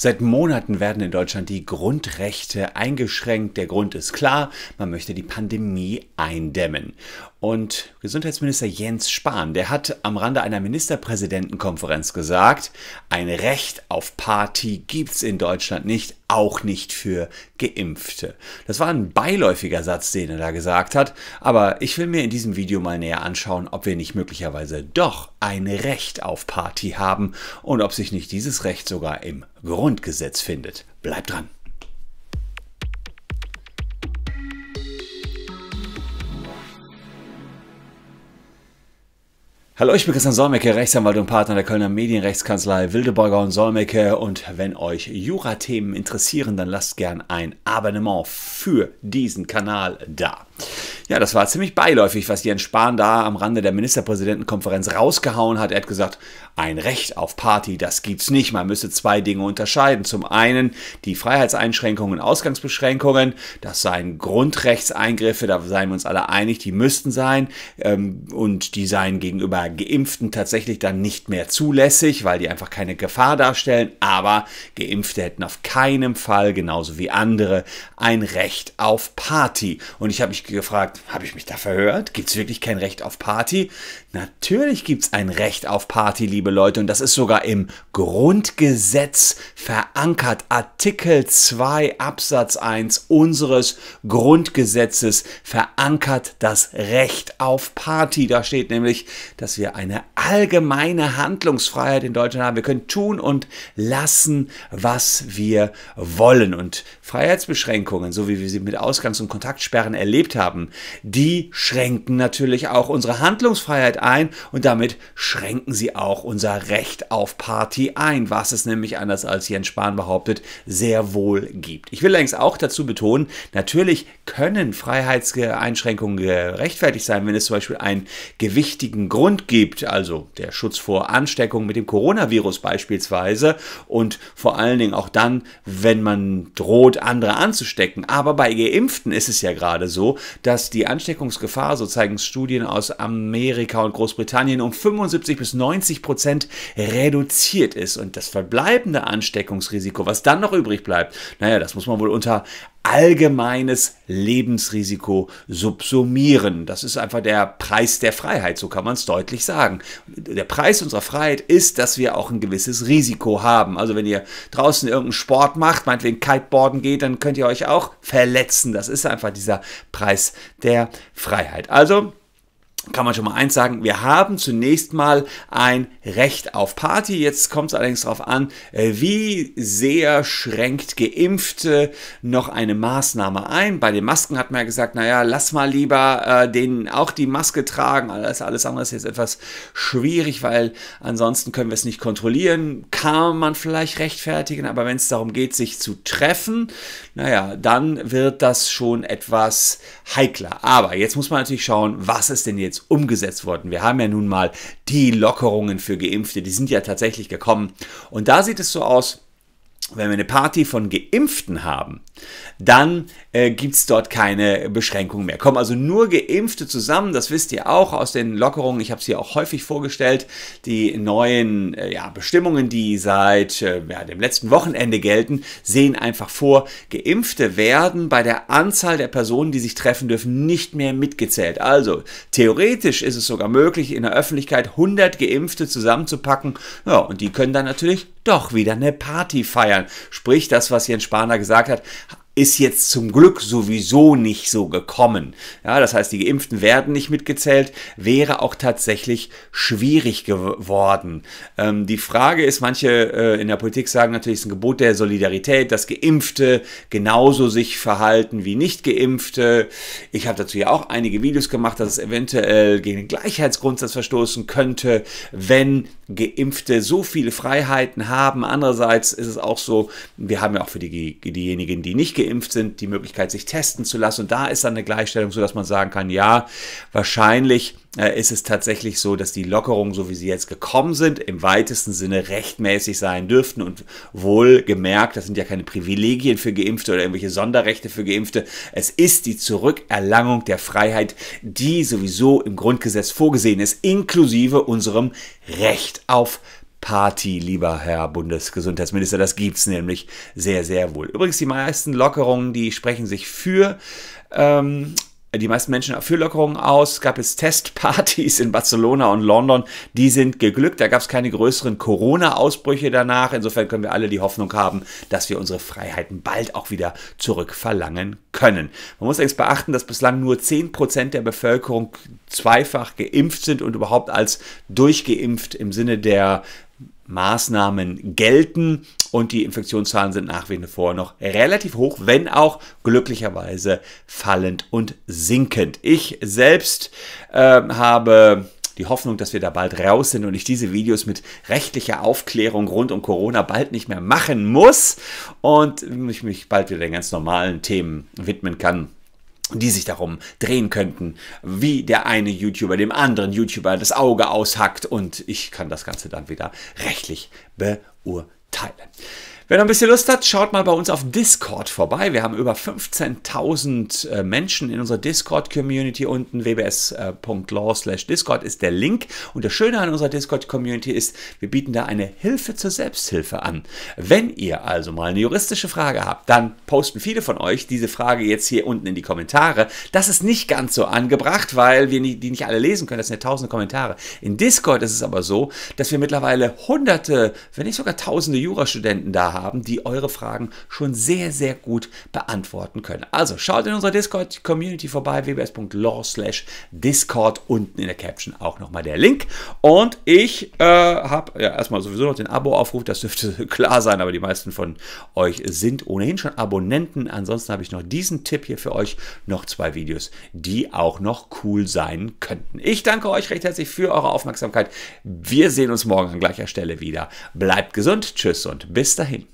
Seit Monaten werden in Deutschland die Grundrechte eingeschränkt. Der Grund ist klar, man möchte die Pandemie eindämmen. Und Gesundheitsminister Jens Spahn, der hat am Rande einer Ministerpräsidentenkonferenz gesagt, ein Recht auf Party gibt's in Deutschland nicht, auch nicht für Geimpfte. Das war ein beiläufiger Satz, den er da gesagt hat, aber ich will mir in diesem Video mal näher anschauen, ob wir nicht möglicherweise doch ein Recht auf Party haben und ob sich nicht dieses Recht sogar im Grundgesetz findet. Bleibt dran! Hallo, ich bin Christian Solmecke, Rechtsanwalt und Partner der Kölner Medienrechtskanzlei Wildeborger und Solmecke. Und wenn euch Jura-Themen interessieren, dann lasst gern ein Abonnement für diesen Kanal da. Ja, das war ziemlich beiläufig, was Jens Spahn da am Rande der Ministerpräsidentenkonferenz rausgehauen hat. Er hat gesagt, ein Recht auf Party, das gibt's nicht. Man müsse zwei Dinge unterscheiden. Zum einen die Freiheitseinschränkungen, und Ausgangsbeschränkungen. Das seien Grundrechtseingriffe, da seien wir uns alle einig, die müssten sein. Ähm, und die seien gegenüber Geimpften tatsächlich dann nicht mehr zulässig, weil die einfach keine Gefahr darstellen. Aber Geimpfte hätten auf keinen Fall, genauso wie andere, ein Recht auf Party. Und ich habe mich gefragt, habe ich mich da verhört? Gibt es wirklich kein Recht auf Party? Natürlich gibt es ein Recht auf Party, liebe Leute, und das ist sogar im Grundgesetz verankert. Artikel 2 Absatz 1 unseres Grundgesetzes verankert das Recht auf Party. Da steht nämlich, dass wir eine allgemeine Handlungsfreiheit in Deutschland haben. Wir können tun und lassen, was wir wollen. Und Freiheitsbeschränkungen, so wie wir sie mit Ausgangs- und Kontaktsperren erlebt haben, die schränken natürlich auch unsere Handlungsfreiheit ein und damit schränken sie auch unser Recht auf Party ein, was es nämlich anders als Jens Spahn behauptet, sehr wohl gibt. Ich will längst auch dazu betonen, natürlich können Freiheitseinschränkungen gerechtfertigt sein, wenn es zum Beispiel einen gewichtigen Grund gibt, also der Schutz vor Ansteckung mit dem Coronavirus beispielsweise und vor allen Dingen auch dann, wenn man droht, andere anzustecken. Aber bei Geimpften ist es ja gerade so, dass die die Ansteckungsgefahr, so zeigen Studien aus Amerika und Großbritannien, um 75 bis 90 Prozent reduziert ist. Und das verbleibende Ansteckungsrisiko, was dann noch übrig bleibt, naja, das muss man wohl unter allgemeines Lebensrisiko subsumieren. Das ist einfach der Preis der Freiheit, so kann man es deutlich sagen. Der Preis unserer Freiheit ist, dass wir auch ein gewisses Risiko haben. Also wenn ihr draußen irgendeinen Sport macht, meinetwegen Kiteboarden geht, dann könnt ihr euch auch verletzen. Das ist einfach dieser Preis der Freiheit. Also kann man schon mal eins sagen, wir haben zunächst mal ein Recht auf Party. Jetzt kommt es allerdings darauf an, äh, wie sehr schränkt Geimpfte noch eine Maßnahme ein. Bei den Masken hat man ja gesagt, naja, lass mal lieber äh, denen auch die Maske tragen. Alles, alles andere ist jetzt etwas schwierig, weil ansonsten können wir es nicht kontrollieren. Kann man vielleicht rechtfertigen, aber wenn es darum geht, sich zu treffen, naja, dann wird das schon etwas heikler. Aber jetzt muss man natürlich schauen, was ist denn jetzt jetzt umgesetzt worden. Wir haben ja nun mal die Lockerungen für Geimpfte, die sind ja tatsächlich gekommen. Und da sieht es so aus, wenn wir eine Party von Geimpften haben, dann äh, gibt es dort keine Beschränkungen mehr. Kommen also nur Geimpfte zusammen, das wisst ihr auch aus den Lockerungen, ich habe es hier auch häufig vorgestellt, die neuen äh, ja, Bestimmungen, die seit äh, ja, dem letzten Wochenende gelten, sehen einfach vor, Geimpfte werden bei der Anzahl der Personen, die sich treffen dürfen, nicht mehr mitgezählt. Also theoretisch ist es sogar möglich, in der Öffentlichkeit 100 Geimpfte zusammenzupacken ja, und die können dann natürlich doch wieder eine Party feiern. Sprich, das, was Jens Spahner gesagt hat, ist jetzt zum Glück sowieso nicht so gekommen. Ja, das heißt, die Geimpften werden nicht mitgezählt, wäre auch tatsächlich schwierig geworden. Ähm, die Frage ist, manche äh, in der Politik sagen natürlich, es ist ein Gebot der Solidarität, dass Geimpfte genauso sich verhalten wie Nicht-Geimpfte. Ich habe dazu ja auch einige Videos gemacht, dass es eventuell gegen den Gleichheitsgrundsatz verstoßen könnte, wenn Geimpfte so viele Freiheiten haben. Andererseits ist es auch so, wir haben ja auch für die, diejenigen, die nicht geimpft geimpft sind, die Möglichkeit, sich testen zu lassen. Und da ist dann eine Gleichstellung, sodass man sagen kann, ja, wahrscheinlich äh, ist es tatsächlich so, dass die Lockerungen, so wie sie jetzt gekommen sind, im weitesten Sinne rechtmäßig sein dürften und wohlgemerkt, das sind ja keine Privilegien für Geimpfte oder irgendwelche Sonderrechte für Geimpfte. Es ist die Zurückerlangung der Freiheit, die sowieso im Grundgesetz vorgesehen ist, inklusive unserem Recht auf Party, lieber Herr Bundesgesundheitsminister. Das gibt's nämlich sehr, sehr wohl. Übrigens, die meisten Lockerungen, die sprechen sich für ähm, die meisten Menschen für Lockerungen aus. Es gab es Testpartys in Barcelona und London, die sind geglückt. Da gab es keine größeren Corona-Ausbrüche danach. Insofern können wir alle die Hoffnung haben, dass wir unsere Freiheiten bald auch wieder zurückverlangen können. Man muss jetzt beachten, dass bislang nur 10% der Bevölkerung zweifach geimpft sind und überhaupt als durchgeimpft im Sinne der Maßnahmen gelten und die Infektionszahlen sind nach wie vor noch relativ hoch, wenn auch glücklicherweise fallend und sinkend. Ich selbst äh, habe die Hoffnung, dass wir da bald raus sind und ich diese Videos mit rechtlicher Aufklärung rund um Corona bald nicht mehr machen muss und ich mich bald wieder den ganz normalen Themen widmen kann die sich darum drehen könnten, wie der eine YouTuber dem anderen YouTuber das Auge aushackt und ich kann das Ganze dann wieder rechtlich beurteilen. Wer noch ein bisschen Lust hat, schaut mal bei uns auf Discord vorbei. Wir haben über 15.000 äh, Menschen in unserer Discord-Community. Unten wbs.law äh, slash Discord ist der Link. Und das Schöne an unserer Discord-Community ist, wir bieten da eine Hilfe zur Selbsthilfe an. Wenn ihr also mal eine juristische Frage habt, dann posten viele von euch diese Frage jetzt hier unten in die Kommentare. Das ist nicht ganz so angebracht, weil wir die nicht alle lesen können. Das sind ja tausende Kommentare. In Discord ist es aber so, dass wir mittlerweile hunderte, wenn nicht sogar tausende Jurastudenten da haben haben, die eure Fragen schon sehr, sehr gut beantworten können. Also schaut in unserer Discord-Community vorbei, wbs.law slash Discord, unten in der Caption auch nochmal der Link. Und ich äh, habe ja erstmal sowieso noch den Abo-Aufruf, das dürfte klar sein, aber die meisten von euch sind ohnehin schon Abonnenten. Ansonsten habe ich noch diesen Tipp hier für euch, noch zwei Videos, die auch noch cool sein könnten. Ich danke euch recht herzlich für eure Aufmerksamkeit. Wir sehen uns morgen an gleicher Stelle wieder. Bleibt gesund, tschüss und bis dahin.